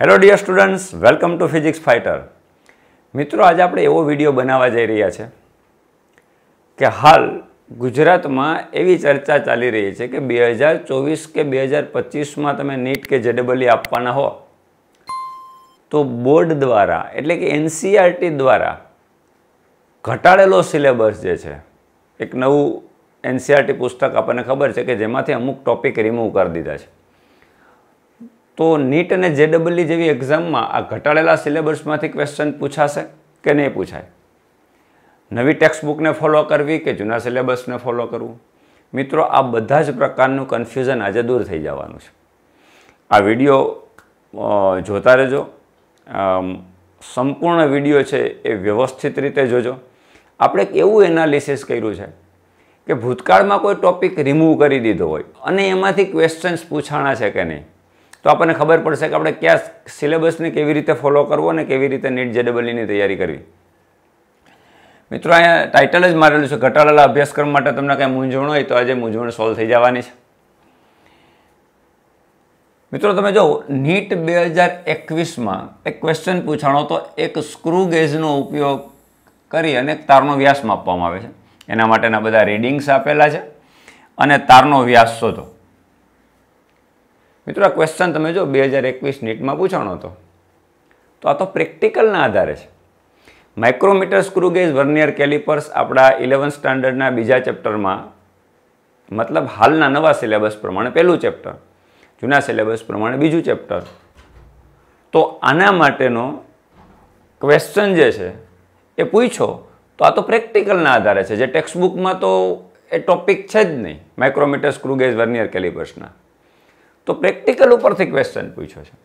hello dear students welcome to physics fighter મિત્રો આજે આપણે એવો વિડીયો બનાવવા જઈ રહ્યા છે કે હાલ ગુજરાતમાં એવી ચર્ચા ચાલી રહી છે કે બે હજાર ચોવીસ કે બે હજાર પચીસમાં તમે નીટ કે જેડબલી e આપવાના હો તો બોર્ડ દ્વારા એટલે કે એનસીઆરટી e દ્વારા ઘટાડેલો સિલેબસ જે છે એક નવું એનસીઆરટી e પુસ્તક આપણને ખબર છે કે જેમાંથી અમુક ટોપિક રિમૂવ કરી દીધા છે તો નીટ અને જેડબલઈ જેવી એક્ઝામમાં આ ઘટાડેલા સિલેબસમાંથી ક્વેશ્ચન પૂછાશે કે નહીં પૂછાય નવી ટેક્સ્ટબુકને ફોલો કરવી કે જૂના સિલેબસને ફોલો કરવું મિત્રો આ બધા જ પ્રકારનું કન્ફ્યુઝન આજે દૂર થઈ જવાનું છે આ વિડીયો જોતા રહેજો સંપૂર્ણ વિડીયો છે એ વ્યવસ્થિત રીતે જોજો આપણે એવું એનાલિસિસ કર્યું છે કે ભૂતકાળમાં કોઈ ટોપિક રિમૂવ કરી દીધો હોય અને એમાંથી ક્વેશ્ચન્સ પૂછાણા છે કે નહીં તો આપણને ખબર પડશે કે આપણે કયા સિલેબસને કેવી રીતે ફોલો કરવો અને કેવી રીતે નીટ જેડબલની તૈયારી કરવી મિત્રો અહીંયા ટાઇટલ જ મારેલું છે ઘટાડેલા અભ્યાસક્રમ માટે તમને કાંઈ મૂંઝવણ હોય તો આજે મૂંઝવણ સોલ્વ થઈ જવાની છે મિત્રો તમે જો નીટ બે હજાર એકવીસમાં એક ક્વેશ્ચન પૂછાણો તો એક સ્ક્રૂ ગેજનો ઉપયોગ કરી અને તારનો વ્યાસ માપવામાં આવે છે એના માટેના બધા રીડિંગ્સ આપેલા છે અને તારનો વ્યાસ શોધો મિત્રો આ ક્વેશ્ચન તમે જો બે હજાર એકવીસ નીટમાં પૂછાણો હતો તો આ તો પ્રેક્ટિકલના આધારે છે માઇક્રોમીટર સ્ક્રૂગેજ વર્નિયર કેલિપર્સ આપણા ઇલેવન સ્ટાન્ડર્ડના બીજા ચેપ્ટરમાં મતલબ હાલના નવા સિલેબસ પ્રમાણે પહેલું ચેપ્ટર જૂના સિલેબસ પ્રમાણે બીજું ચેપ્ટર તો આના માટેનો ક્વેશ્ચન જે છે એ પૂછો તો આ તો પ્રેક્ટિકલના આધારે છે જે ટેક્સ્ટબુકમાં તો એ ટોપિક છે જ નહીં માઇક્રોમીટર સ્ક્રૂગેજ વર્નિયર કેલિપર્સના તો પ્રેક્ટિકલ ઉપરથી ક્વેશ્ચન પૂછ્યો છે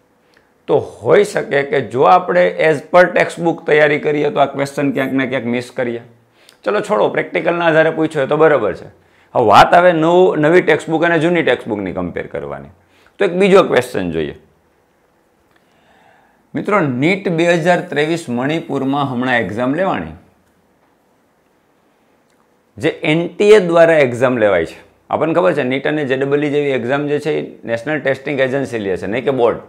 તો હોઈ શકે કે જો આપણે એઝ પર ટેક્સ્ટબુક તૈયારી કરીએ તો આ ક્વેશ્ચન ક્યાંક ને ક્યાંક મિસ કરીએ ચલો છોડો પ્રેક્ટિકલના આધારે પૂછ્યો તો બરાબર છે હવે વાત આવે નવું નવી ટેક્સ્ટબુક અને જૂની ટેક્સ્ટબુકની કમ્પેર કરવાની તો એક બીજો ક્વેશ્ચન જોઈએ મિત્રો નીટ બે હજાર ત્રેવીસ મણિપુરમાં હમણાં એક્ઝામ લેવાની જે એનટીએ દ્વારા એક્ઝામ લેવાય છે આપણને ખબર છે નીટ અને જેડબલી જેવી એક્ઝામ જે છે એ નેશનલ ટેસ્ટિંગ એજન્સી લે છે નહીં કે બોર્ડ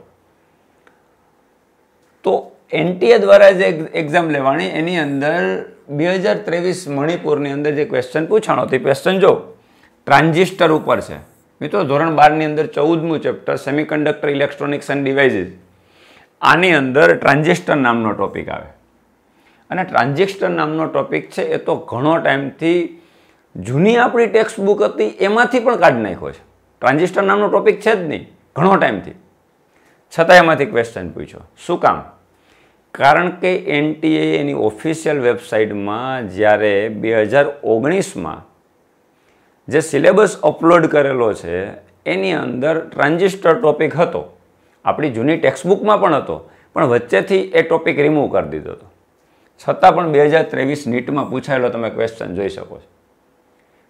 તો એનટીએ દ્વારા જે એક્ઝામ લેવાની એની અંદર બે હજાર ત્રેવીસ મણિપુરની અંદર જે ક્વેશ્ચન પૂછાણો હતી ક્વેશ્ચન જો ટ્રાન્ઝિસ્ટર ઉપર છે મિત્રો ધોરણ બારની અંદર ચૌદમું chapter semiconductor electronics and devices આની અંદર ટ્રાન્ઝિસ્ટર નામનો ટોપિક આવે અને ટ્રાન્ઝિસ્ટર નામનો ટોપિક છે એ તો ઘણો ટાઈમથી જૂની આપણી ટેક્સ્ટ બુક હતી એમાંથી પણ કાઢી નાખ્યો છે ટ્રાન્ઝિસ્ટર નામનો ટોપિક છે જ નહીં ઘણો ટાઈમથી છતાં એમાંથી ક્વેશ્ચન પૂછ્યો શું કામ કારણ કે એનટીએ એની ઓફિશિયલ વેબસાઇટમાં જ્યારે બે હજાર ઓગણીસમાં જે સિલેબસ અપલોડ કરેલો છે એની અંદર ટ્રાન્ઝિસ્ટર ટોપિક હતો આપણી જૂની ટેક્સ્ટબુકમાં પણ હતો પણ વચ્ચેથી એ ટોપિક રિમૂવ કરી દીધો હતો છતાં પણ બે હજાર ત્રેવીસ નીટમાં પૂછાયેલો તમે ક્વેશ્ચન જોઈ શકો છો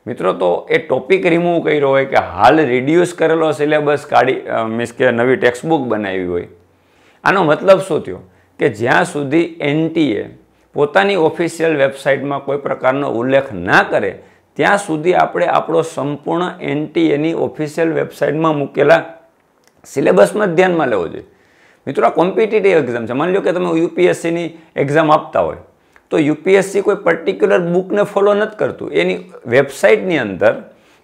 મિત્રો તો એ ટોપિક રિમૂવ કર્યો હોય કે હાલ રિડ્યુસ કરેલો સિલેબસ કાઢી મીન્સ કે નવી ટેક્સ્ટબુક બનાવી હોય આનો મતલબ શું થયો કે જ્યાં સુધી એનટીએ પોતાની ઓફિશિયલ વેબસાઇટમાં કોઈ પ્રકારનો ઉલ્લેખ ના કરે ત્યાં સુધી આપણે આપણો સંપૂર્ણ એનટીએની ઓફિશિયલ વેબસાઇટમાં મૂકેલા સિલેબસમાં જ ધ્યાનમાં લેવો જોઈએ મિત્રો આ કોમ્પિટિટિવ એક્ઝામ છે માની લો કે તમે યુપીએસસીની એક્ઝામ આપતા હોય તો યુપીએસસી કોઈ પર્ટિક્યુલર બુકને ફોલો નથી કરતું એની વેબસાઇટની અંદર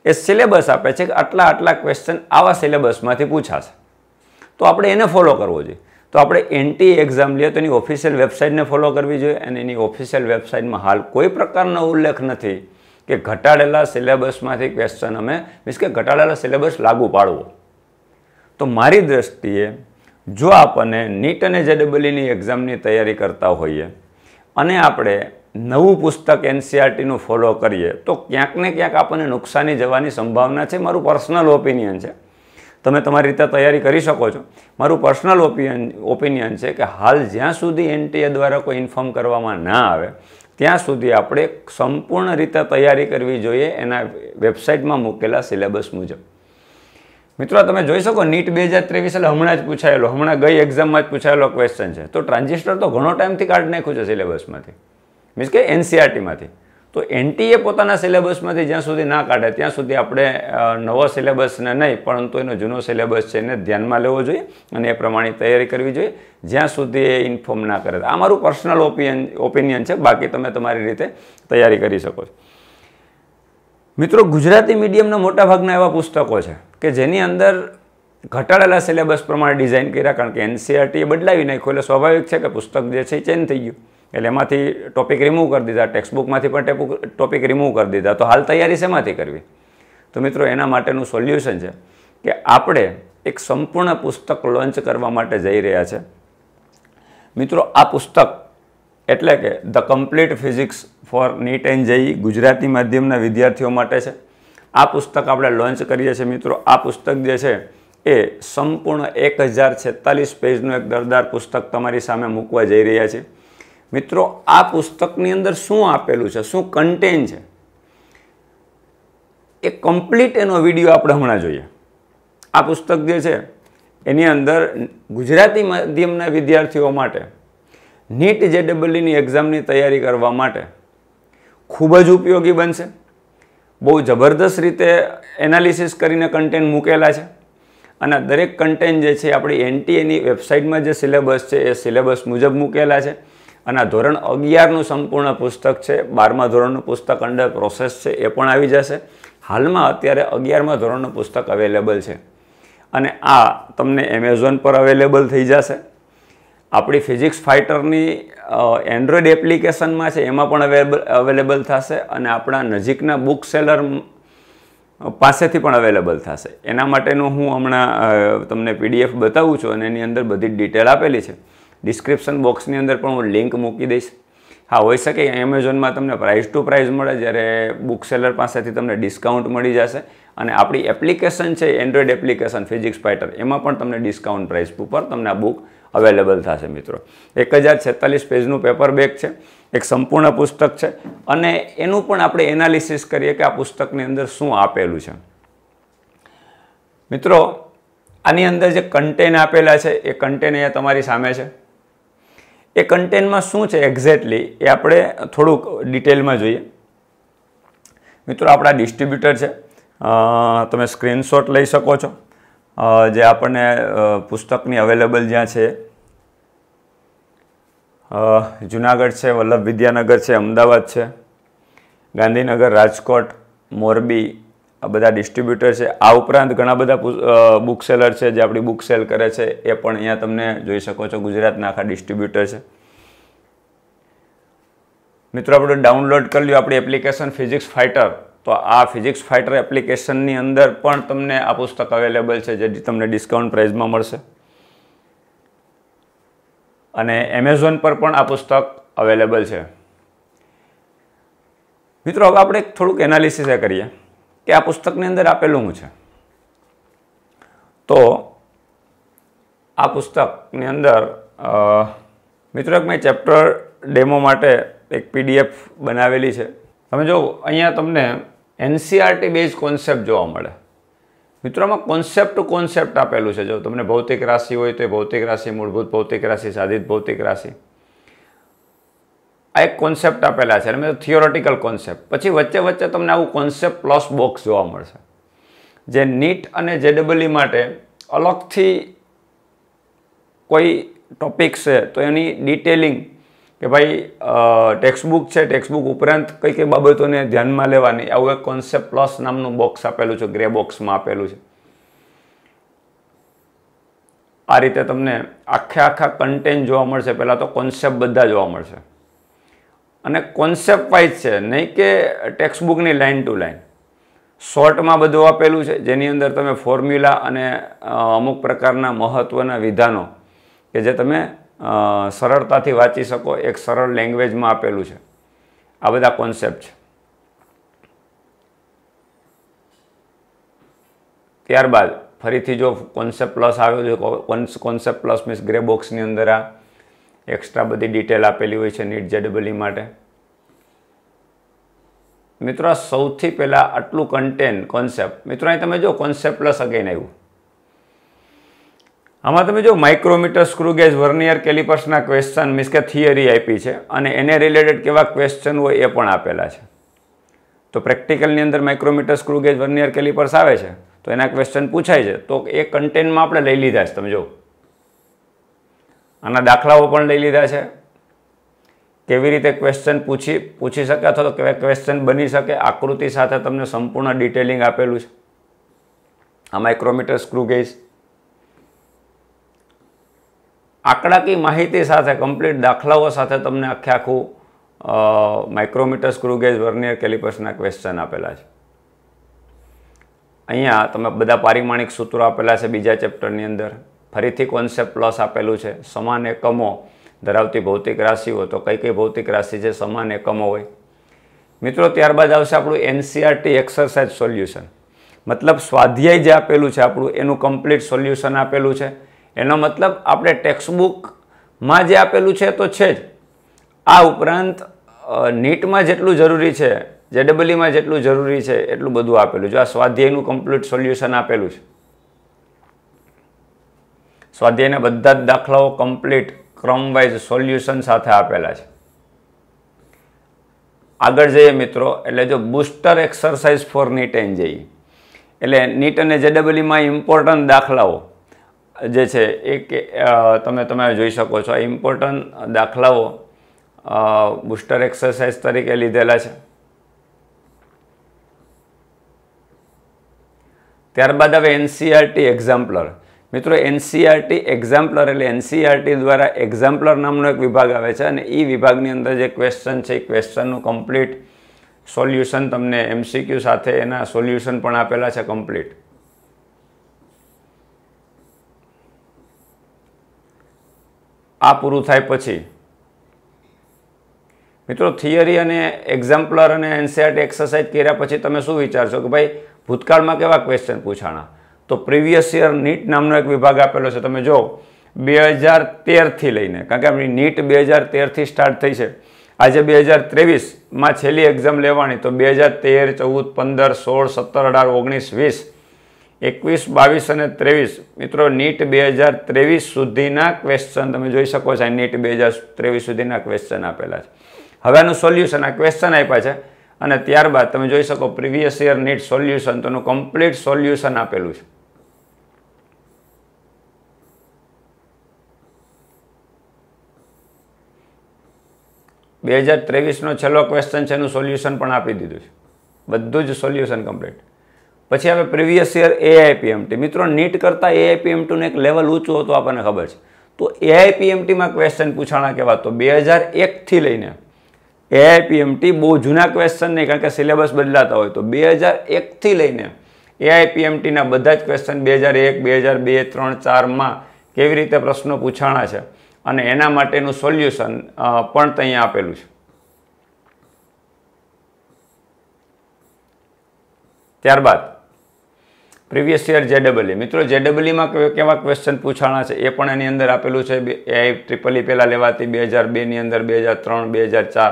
એ સિલેબસ આપે છે કે આટલા આટલા ક્વેશ્ચન આવા સિલેબસમાંથી પૂછાશે તો આપણે એને ફોલો કરવો જોઈએ તો આપણે એન્ટી એક્ઝામ e લઈએ તો એની ઓફિશિયલ વેબસાઇટને ફોલો કરવી જોઈએ અને એની ઓફિશિયલ વેબસાઇટમાં હાલ કોઈ પ્રકારનો ઉલ્લેખ નથી કે ઘટાડેલા સિલેબસમાંથી ક્વેશ્ચન અમે મીન્સ કે ઘટાડેલા સિલેબસ લાગુ પાડવો તો મારી દ્રષ્ટિએ જો આપણને નીટ અને જેડબલઈની e એક્ઝામની તૈયારી કરતા હોઈએ અને આપણે નવું પુસ્તક એનસીઆરટીનું e ફોલો કરીએ તો ક્યાંક ને ક્યાંક આપણને નુકસાની જવાની સંભાવના છે મારું પર્સનલ ઓપિનિયન છે તમે તમારી રીતે તૈયારી કરી શકો છો મારું પર્સનલ ઓપિનિયન ઓપિનિયન છે કે હાલ જ્યાં સુધી એનટીએ e દ્વારા કોઈ ઇન્ફોર્મ કરવામાં ના આવે ત્યાં સુધી આપણે સંપૂર્ણ રીતે તૈયારી કરવી જોઈએ એના વેબસાઇટમાં મૂકેલા સિલેબસ મુજબ મિત્રો તમે જોઈ શકો નીટ બે હજાર ત્રેવીસ એટલે હમણાં જ પૂછાયેલો હમણાં ગઈ એક્ઝામમાં જ પૂછાયેલો ક્વેશ્ચન છે તો ટ્રાન્ઝિસ્ટર તો ઘણો ટાઈમથી કાઢ નાખ્યું છે સિલેબસમાંથી મીન્સ કે એનસીઆરટીમાંથી e તો એનટીએ e પોતાના સિલેબસમાંથી જ્યાં સુધી ના કાઢે ત્યાં સુધી આપણે નવો સિલેબસને નહીં પરંતુ એનો જૂનો સિલેબસ છે એને ધ્યાનમાં લેવો જોઈએ અને એ પ્રમાણે તૈયારી કરવી જોઈએ જ્યાં સુધી એ ઇન્ફોર્મ ના કરે આ મારું પર્સનલ ઓપિનિયન ઓપિનિયન છે બાકી તમે તમારી રીતે તૈયારી કરી શકો છો મિત્રો ગુજરાતી મીડિયમના મોટાભાગના એવા પુસ્તકો છે કે જેની અંદર ઘટાડેલા સિલેબસ પ્રમાણે ડિઝાઇન કર્યા કારણ કે એનસીઆરટીએ e બદલાવી નાખ્યું એટલે સ્વાભાવિક છે કે પુસ્તક જે છે એ ચેન્જ થઈ ગયું એટલે એમાંથી ટોપિક રિમૂવ કરી દીધા ટેક્સ્ટબુકમાંથી પણ ટોપિક રિમૂવ કરી દીધા તો હાલ તૈયારી શેમાંથી કરવી તો મિત્રો એના માટેનું સોલ્યુશન છે કે આપણે એક સંપૂર્ણ પુસ્તક લોન્ચ કરવા માટે જઈ રહ્યા છે મિત્રો આ પુસ્તક એટલે કે the complete physics for NEET and JEE Gujarati માધ્યમના વિદ્યાર્થીઓ માટે છે આ પુસ્તક આપણે લોન્ચ કરીએ છીએ મિત્રો આ પુસ્તક જે છે એ સંપૂર્ણ એક હજાર છેતાલીસ પેજનું એક દરદાર પુસ્તક તમારી સામે મૂકવા જઈ રહ્યા છે મિત્રો આ પુસ્તકની અંદર શું આપેલું છે શું કન્ટેન છે એ કમ્પ્લીટ એનો વિડીયો આપણે હમણાં જોઈએ આ પુસ્તક જે છે એની અંદર ગુજરાતી માધ્યમના વિદ્યાર્થીઓ માટે નીટ જે ડબલની એક્ઝામની તૈયારી કરવા માટે ખૂબ જ ઉપયોગી બનશે બહુ જબરદસ્ત રીતે એનાલિસિસ કરીને કન્ટેન્ટ મૂકેલા છે અને દરેક કન્ટેન્ટ જે છે આપણી એનટીએની વેબસાઇટમાં જે સિલેબસ છે એ સિલેબસ મુજબ મૂકેલા છે અને ધોરણ અગિયારનું સંપૂર્ણ પુસ્તક છે બારમા ધોરણનું પુસ્તક અંડર પ્રોસેસ છે એ પણ આવી જશે હાલમાં અત્યારે અગિયારમા ધોરણનું પુસ્તક અવેલેબલ છે અને આ તમને એમેઝોન પર અવેલેબલ થઈ જશે આપણી ફિઝિક્સ ફાઇટરની એન્ડ્રોઈડ એપ્લિકેશનમાં છે એમાં પણ અવેલેબલ અવેલેબલ થશે અને આપણા નજીકના બુક સેલર પાસેથી પણ અવેલેબલ થશે એના માટેનું હું હમણાં તમને પીડીએફ બતાવું છું અને એની અંદર બધી ડિટેલ આપેલી છે ડિસ્ક્રિપ્શન બોક્સની અંદર પણ હું લિંક મૂકી દઈશ હા હોઈ શકે એમેઝોનમાં તમને પ્રાઇઝ ટુ પ્રાઇઝ મળે જ્યારે બુક સેલર પાસેથી તમને ડિસ્કાઉન્ટ મળી જશે અને આપણી એપ્લિકેશન છે એન્ડ્રોઈડ એપ્લિકેશન ફિઝિક્સ ફાઇટર એમાં પણ તમને ડિસ્કાઉન્ટ પ્રાઇસ ઉપર તમને આ બુક અવેલેબલ થશે મિત્રો એક હજાર છેતાલીસ પેજનું પેપર બેગ છે એક સંપૂર્ણ પુસ્તક છે અને એનું પણ આપણે એનાલિસિસ કરીએ કે આ પુસ્તકની અંદર શું આપેલું છે મિત્રો આની અંદર જે કન્ટેન આપેલા છે એ કન્ટેન અહીંયા તમારી સામે છે એ કન્ટેનમાં શું છે એક્ઝેક્ટલી એ આપણે થોડુંક ડિટેલમાં જોઈએ મિત્રો આપણા ડિસ્ટ્રીબ્યુટર છે તમે સ્ક્રીનશોટ લઈ શકો છો જે આપણને પુસ્તકની અવેલેબલ જ્યાં છે જુનાગઢ છે વલ્લભ વિદ્યાનગર છે અમદાવાદ છે ગાંધીનગર રાજકોટ મોરબી આ બધા ડિસ્ટ્રીબ્યુટર છે આ ઉપરાંત ઘણા બધા બુક સેલર છે જે આપણી બુક સેલ કરે છે એ પણ અહીંયા તમને જોઈ શકો છો ગુજરાતના આખા ડિસ્ટ્રીબ્યુટર છે મિત્રો આપણે ડાઉનલોડ કરી લ્યો આપણી એપ્લિકેશન ફિઝિક્સ ફાઇટર તો આ ફિઝિક્સ ફાઇટર એપ્લિકેશનની અંદર પણ તમને આ પુસ્તક અવેલેબલ છે જે તમને ડિસ્કાઉન્ટ પ્રાઇઝમાં મળશે અને એમેઝોન પર પણ આ પુસ્તક અવેલેબલ છે મિત્રો હવે આપણે થોડુંક એનાલિસિસ એ કરીએ કે આ પુસ્તકની અંદર આપેલું છે તો આ પુસ્તકની અંદર મિત્રો એક મેં ચેપ્ટર ડેમો માટે એક પીડીએફ બનાવેલી છે તમે જો અહીંયા તમને એનસીઆરટી બેઝ કોન્સેપ્ટ જોવા મળે મિત્રોમાં કોન્સેપ્ટ ટુ કોન્સેપ્ટ આપેલું છે જો તમને ભૌતિક રાશિ હોય તો એ ભૌતિક રાશિ મૂળભૂત ભૌતિક રાશિ સાધિત ભૌતિક રાશિ આ એક કોન્સેપ્ટ આપેલા છે અને થિયોરેટિકલ કોન્સેપ્ટ પછી વચ્ચે વચ્ચે તમને આવું કોન્સેપ્ટ પ્લસ બોક્સ જોવા મળશે જે નીટ અને જેડબલી e માટે અલગથી કોઈ ટોપિક છે તો એની ડિટેલિંગ કે ભાઈ ટેક્સ્ટબુક છે ટેક્સ્ટબુક ઉપરાંત કઈ કઈ બાબતોને ધ્યાનમાં લેવાની આવું એક કોન્સેપ્ટ પ્લસ નામનું બોક્સ આપેલું છે ગ્રે બોક્સમાં આપેલું છે આ રીતે તમને આખે આખા કન્ટેન્ટ જોવા મળશે પહેલાં તો કોન્સેપ્ટ બધા જોવા મળશે અને કોન્સેપ્ટ વાઇઝ છે નહીં કે ટેક્સ્ટબુકની લાઇન ટુ લાઇન શોર્ટમાં બધું આપેલું છે જેની અંદર તમે ફોર્મ્યુલા અને અમુક પ્રકારના મહત્ત્વના વિધાનો કે જે તમે સરળતાથી વાંચી શકો એક સરળ લેંગ્વેજમાં આપેલું છે આ બધા કોન્સેપ્ટ છે ત્યારબાદ ફરીથી જો કોન્સેપ્ટ પ્લસ આવ્યો છે કોન્સેપ્ટ પ્લસ મીન્સ ગ્રે બોક્સની અંદર આ એક્સ્ટ્રા બધી ડિટેલ આપેલી હોય છે નીટ જેડબલી e માટે મિત્રો સૌથી પહેલાં આટલું કન્ટેન્ટ કોન્સેપ્ટ મિત્રો અહીં તમે જો કોન્સેપ્ટ પ્લસ અગેન આવ્યું આમાં તમે જો માઇક્રોમીટર સ્ક્રુગેજ વર્નિયર કેલિપર્સના ક્વેશ્ચન મીન્સ કે થિયરી આપી છે અને એને રિલેટેડ કેવા ક્વેશ્ચન હોય એ પણ આપેલા છે તો પ્રેક્ટિકલની અંદર માઇક્રોમીટર સ્ક્રુગેજ વર્નિયર કેલિપર્સ આવે છે તો એના ક્વેશ્ચન પૂછાય છે તો એ કન્ટેન્ટમાં આપણે લઈ લીધા છે તમે જો આના દાખલાઓ પણ લઈ લીધા છે કેવી રીતે ક્વેશ્ચન પૂછી પૂછી શકે અથવા તો ક્વેશ્ચન બની શકે આકૃતિ સાથે તમને સંપૂર્ણ ડિટેલિંગ આપેલું છે આ માઇક્રોમીટર સ્ક્રુગેજ આંકડાકી માહિતી સાથે કમ્પ્લીટ દાખલાઓ સાથે તમને આખે આખું માઇક્રોમીટર સ્ક્રૂગેજ વર્નિયર કેલિપર્સના ક્વેશ્ચન આપેલા છે અહીંયા તમે બધા પારિમાણિક સૂત્રો આપેલા છે બીજા ચેપ્ટરની અંદર ફરીથી કોન્સેપ્ટ પ્લસ આપેલું છે સમાન એકમો ધરાવતી ભૌતિક રાશિઓ તો કઈ કઈ ભૌતિક રાશિ છે સમાન એકમો હોય મિત્રો ત્યારબાદ આવશે આપણું એનસીઆરટી એક્સરસાઇઝ સોલ્યુશન મતલબ સ્વાધ્યાય જે આપેલું છે આપણું એનું કમ્પ્લીટ સોલ્યુશન આપેલું છે એનો મતલબ આપણે ટેક્સ્ટબુકમાં જે આપેલું છે તો છે જ આ ઉપરાંત નીટમાં જેટલું જરૂરી છે જેડબલીમાં જેટલું જરૂરી છે એટલું બધું આપેલું છે આ સ્વાધ્યાયનું કમ્પ્લીટ સોલ્યુશન આપેલું છે સ્વાધ્યાયના બધા જ દાખલાઓ કમ્પ્લીટ ક્રમવાઇઝ સોલ્યુશન સાથે આપેલા છે આગળ જઈએ મિત્રો એટલે જો booster exercise for NEET and JEE એટલે નીટ અને જેડબલીમાં ઇમ્પોર્ટન્ટ દાખલાઓ જે છે એ કે તમે તમે જોઈ શકો છો આ ઇમ્પોર્ટન્ટ દાખલાઓ બુસ્ટર એક્સરસાઇઝ તરીકે લીધેલા છે ત્યારબાદ હવે એનસીઆરટી એક્ઝામ્પલર e મિત્રો એનસીઆરટી એક્ઝામ્પલર e એટલે એનસીઆરટી e દ્વારા એક્ઝામ્પલર નામનો એક વિભાગ આવે છે અને એ વિભાગની અંદર જે ક્વેશ્ચન છે એ ક્વેશ્ચનનું કમ્પ્લીટ સોલ્યુશન તમને એમસીક્યુ સાથે એના સોલ્યુશન પણ આપેલા છે કમ્પ્લીટ આ પૂરું થાય પછી મિત્રો થિયરી અને એક્ઝામ્પલર અને એનસીઆરટી એક્સરસાઇઝ કર્યા પછી તમે શું વિચારશો કે ભાઈ ભૂતકાળમાં કેવા ક્વેશ્ચન પૂછાણા તો પ્રિવિયસ યર નીટ નામનો એક વિભાગ આપેલો છે તમે જો બે હજાર તેરથી લઈને કારણ કે આપણી નીટ બે હજાર તેરથી સ્ટાર્ટ થઈ છે આજે બે હજાર ત્રેવીસમાં છેલ્લી એક્ઝામ લેવાની તો બે હજાર તેર ચૌદ પંદર સોળ સત્તર અઢાર ઓગણીસ વીસ એકવીસ બાવીસ અને ત્રેવીસ મિત્રો નીટ બે હજાર ત્રેવીસ સુધીના ક્વેશ્ચન તમે જોઈ શકો છો નીટ બે હજાર ત્રેવીસ સુધીના ક્વેશ્ચન આપેલા છે હવેનું સોલ્યુશન આ ક્વેશ્ચન આપ્યા છે અને ત્યારબાદ તમે જોઈ શકો પ્રીવિયસ યર નીટ સોલ્યુશન તોનું કમ્પ્લીટ સોલ્યુશન આપેલું છે બે હજાર ત્રેવીસનો છેલ્લો ક્વેશ્ચન છે એનું સોલ્યુશન પણ આપી દીધું છે બધું જ સોલ્યુશન કમ્પ્લીટ પછી આપણે પ્રીવિયસ યર એઆઈપીએમટી મિત્રો નીટ કરતાં એઆઈપીએમટીનું એક લેવલ ઊંચું હતું આપણને ખબર છે તો એઆઈપીએમટીમાં ક્વેશ્ચન પૂછાણા કેવા તો બે હજાર એકથી લઈને એઆઈપીએમટી બહુ જૂના ક્વેશ્ચન નહીં કારણ કે સિલેબસ બદલાતા હોય તો બે હજાર એકથી લઈને એઆઈપીએમટીના બધા જ ક્વેશ્ચન બે હજાર એક બે હજાર બે ત્રણ ચારમાં કેવી રીતે પ્રશ્નો પૂછાણા છે અને એના માટેનું સોલ્યુશન પણ ત્યાં આપેલું છે ત્યારબાદ પ્રીવિયસ યર જેડબલઈ મિત્રો જેડબલઈમાં કેવા ક્વેશ્ચન પૂછાણા છે એ પણ એની અંદર આપેલું છે એઆઈ ટ્રિપલઈ e પહેલાં લેવાતી બે હજાર બેની અંદર બે હજાર ત્રણ બે હજાર ચાર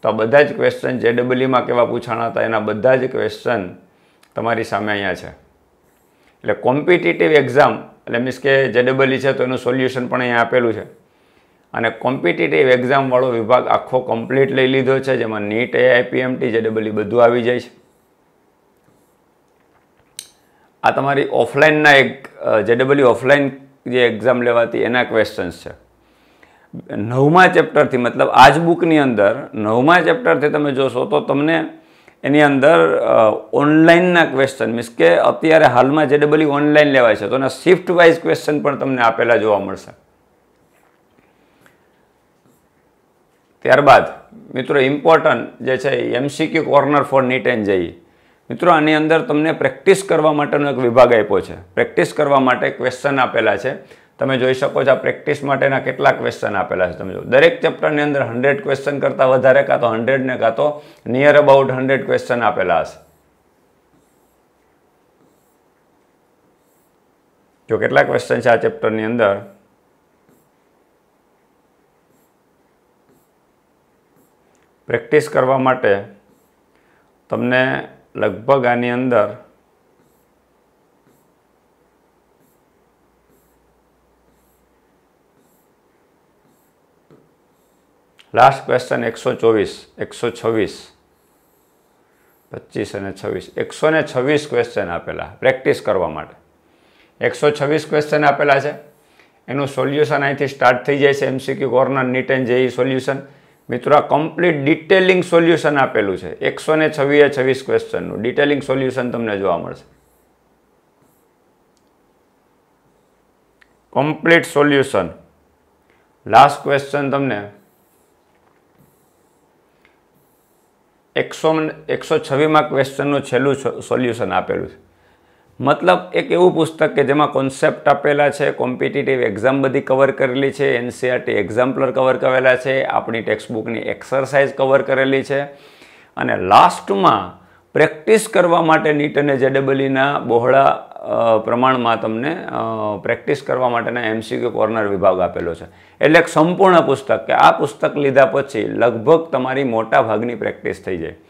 તો આ બધા જ ક્વેશ્ચન જેડબલઈમાં કેવા પૂછાણા હતા એના બધા જ ક્વેશ્ચન તમારી સામે અહીંયા છે એટલે કોમ્પિટિટિવ એક્ઝામ એટલે મીન્સ કે જેડબલઈ છે તો એનું સોલ્યુશન પણ અહીંયા આપેલું છે અને કોમ્પિટિટિવ એક્ઝામવાળો વિભાગ આખો કમ્પ્લીટ લઈ લીધો છે જેમાં નીટ એઆઈપીએમટી જેડબલઈ બધું આવી જાય છે આ તમારી ઓફલાઈનના એક જેડબલ્યુ ઓફલાઈન જે એક્ઝામ લેવાતી એના ક્વેશ્ચન્સ છે નવમા ચેપ્ટરથી મતલબ આ જ બુકની અંદર નવમા ચેપ્ટરથી તમે જોશો તો તમને એની અંદર ઓનલાઈનના ક્વેશ્ચન મીન્સ કે અત્યારે હાલમાં જે ડબલી ઓનલાઈન લેવાય છે તો એના શિફ્ટ વાઇઝ ક્વેશ્ચન પણ તમને આપેલા જોવા મળશે ત્યારબાદ મિત્રો ઇમ્પોર્ટન્ટ જે છે MCQ corner for NEET and JEE મિત્રો આની અંદર તમને પ્રેક્ટિસ કરવા માટેનો એક વિભાગ આપ્યો છે પ્રેક્ટિસ કરવા માટે ક્વેશ્ચન આપેલા છે તમે જોઈ શકો છો આ પ્રેક્ટિસ માટેના કેટલા ક્વેશ્ચન આપેલા છે તમે જો દરેક ચેપ્ટરની અંદર હંડ્રેડ ક્વેશ્ચન કરતાં વધારે કાં તો હંડ્રેડને કાં તો નિયર અબાઉટ હંડ્રેડ ક્વેશ્ચન આપેલા હશે જો કેટલા ક્વેશ્ચન છે આ ચેપ્ટરની અંદર પ્રેક્ટિસ કરવા માટે તમને લગભગ આની અંદર લાસ્ટ ક્વેશ્ચન એકસો ચોવીસ એકસો છવ્વીસ પચીસ અને છવ્વીસ એકસો ને છવ્વીસ ક્વેશ્ચન આપેલા પ્રેક્ટિસ કરવા માટે એકસો છવ્વીસ ક્વેશ્ચન આપેલા છે એનું સોલ્યુશન અહીંથી સ્ટાર્ટ થઈ જાય છે MCQ corner NEET and JEE solution મિત્રો આ કમ્પ્લીટ ડિટેલિંગ સોલ્યુશન આપેલું છે એકસો ને છવ્વીએ છવ્વીસ ક્વેશ્ચનનું ડિટેલિંગ સોલ્યુશન તમને જોવા મળશે કમ્પ્લીટ સોલ્યુશન લાસ્ટ ક્વેશ્ચન તમને એકસો એકસો છવ્વીમાં ક્વેશ્ચનનું છેલ્લું સોલ્યુશન આપેલું છે મતલબ એક એવું પુસ્તક કે જેમાં કોન્સેપ્ટ આપેલા છે કોમ્પિટિટિવ એક્ઝામ બધી કવર કરેલી છે એનસીઆરટી એક્ઝામ્પલર કવર કરેલા છે આપણી ટેક્સ્ટબુકની એક્સરસાઇઝ કવર કરેલી છે અને લાસ્ટમાં પ્રેક્ટિસ કરવા માટે નીટ અને જેડબલીના બહોળા પ્રમાણમાં તમને પ્રેક્ટિસ કરવા માટેના એમસીક્યુ કોર્નર વિભાગ આપેલો છે એટલે એક સંપૂર્ણ પુસ્તક કે આ પુસ્તક લીધા પછી લગભગ તમારી મોટા ભાગની પ્રેક્ટિસ થઈ જાય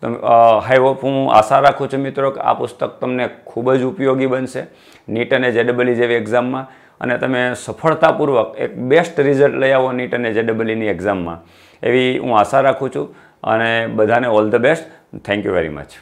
હોપ હું આશા રાખું છું મિત્રો કે આ પુસ્તક તમને ખૂબ જ ઉપયોગી બનશે નીટ અને જેડબલી જેવી એક્ઝામમાં અને તમે સફળતાપૂર્વક એક બેસ્ટ રિઝલ્ટ લઈ આવો નીટ અને જેડબલીની એક્ઝામમાં એવી હું આશા રાખું છું અને બધાને all the best thank you very much